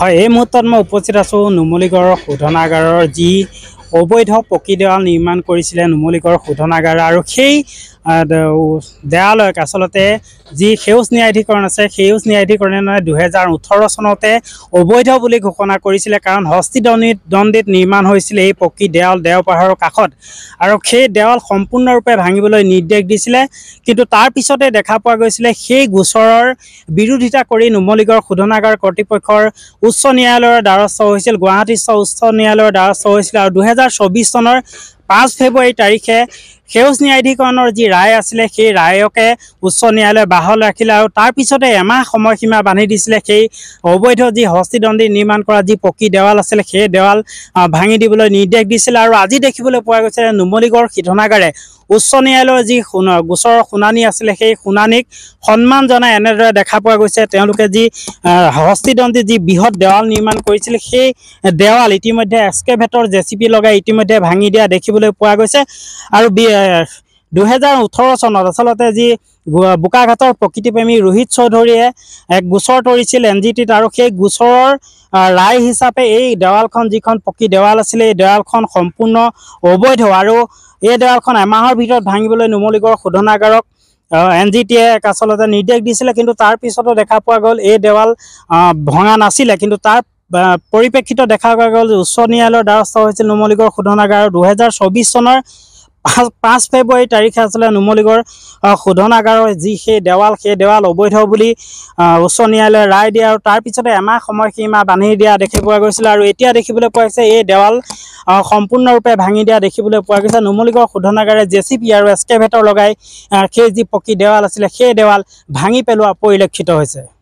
হয় এই মুহূৰ্তত মই উপস্থিত আছো নুমলীগড়ৰ শোধনাগাৰৰ যি অবৈধ পকী দেৱাল নিৰ্মাণ কৰিছিলে নুমলীগড় শোধনাগাৰ আৰু সেই দেৱালয়ক আচলতে যি সেউজ ন্যায়াধীকৰণ আছে সেউজ ন্যায়াধীকৰণে দুহেজাৰ ওঠৰ চনতে অবৈধ বুলি ঘোষণা কৰিছিলে কাৰণ হস্তিদণ্ডিত নিৰ্মাণ হৈছিলে এই পকী দেৱাল দেওপাহাৰৰ কাষত আৰু সেই দেৱাল সম্পূৰ্ণৰূপে ভাঙিবলৈ নিৰ্দেশ দিছিলে কিন্তু তাৰপিছতে দেখা পোৱা গৈছিলে সেই গোচৰৰ বিৰোধিতা কৰি নুমলীগড় শোধনাগাৰ কৰ্তৃপক্ষৰ উচ্চ ন্যায়ালয়ৰ দ্বাৰস্থ হৈছিল গুৱাহাটী উচ্চ ন্যায়ালয়ৰ দ্বাৰস্থ হৈছিল আৰু দুহেজাৰ দুহেজাৰ চৌবিছ চনৰ পাঁচ ফেব্ৰুৱাৰী তাৰিখে সেউজ ন্যায়াধীকৰণৰ যি ৰায় আছিলে সেই ৰায়কে উচ্চ ন্যায়ালয়ে বাহল ৰাখিলে আৰু তাৰপিছতে এমাহ সময়সীমা বান্ধি দিছিলে সেই অবৈধ যি হস্তিদণ্ডী নিৰ্মাণ কৰা যি পকী দেৱাল আছিলে সেই দেৱাল ভাঙি দিবলৈ নিৰ্দেশ দিছিলে আৰু আজি দেখিবলৈ পোৱা গৈছে নুমলীগড় শিধনাগাৰে উচ্চ ন্যায়ালয়ৰ যি গোচৰৰ শুনানি আছিলে সেই শুনানিক সন্মান জনাই এনেদৰে দেখা পোৱা গৈছে তেওঁলোকে যি হস্তিদণ্ডী যি বৃহৎ দেৱাল নিৰ্মাণ কৰিছিল সেই দেৱাল ইতিমধ্যে এক্সকেভেটৰ জে চি পি লগাই ইতিমধ্যে ভাঙি দিয়া দেখিবলৈ দেখিবলৈ পোৱা গৈছে আৰু দুহেজাৰ ওঠৰ চনত আচলতে যি বোকাঘাটৰ প্ৰকৃতিপ্ৰেমী ৰোহিত চৌধুৰীয়ে এক গোচৰ তৰিছিল এন জি টিত আৰু সেই গোচৰৰ ৰায় হিচাপে এই দেৱালখন যিখন পকী দেৱাল আছিলে এই দেৱালখন সম্পূৰ্ণ অবৈধ আৰু এই দেৱালখন এমাহৰ ভিতৰত ভাঙিবলৈ নুমলীগড় শোধনাগাৰক এন জি টিয়ে আচলতে নিৰ্দেশ দিছিলে কিন্তু তাৰপিছতো দেখা পোৱা গ'ল এই দেৱাল ভঙা নাছিলে কিন্তু তাৰ পৰিপ্ৰেক্ষিত দেখা গ'ল যে উচ্চ ন্যায়ালয়ৰ দ্বাৰস্থ হৈছিল নুমলীগড় শোধনাগাৰ আৰু দুহেজাৰ চৌব্বিছ চনৰ পাঁচ পাঁচ ফেব্ৰুৱাৰী তাৰিখে আছিলে নুমলীগড় শোধনাগাৰৰ যি সেই দেৱাল সেই দেৱাল অবৈধ বুলি উচ্চ ন্যায়ালয়ে ৰায় দিয়ে আৰু তাৰপিছতে এমাহ সময়সীমা বান্ধি দিয়া দেখি পোৱা গৈছিলে আৰু এতিয়া দেখিবলৈ পোৱা গৈছে এই দেৱাল সম্পূৰ্ণৰূপে ভাঙি দিয়া দেখিবলৈ পোৱা গৈছে নুমলীগড় শোধনাগাৰে জে চি পি আৰু এক্সকেভেটৰ লগাই সেই যি পকী দেৱাল আছিলে সেই দেৱাল ভাঙি পেলোৱা পৰিলক্ষিত হৈছে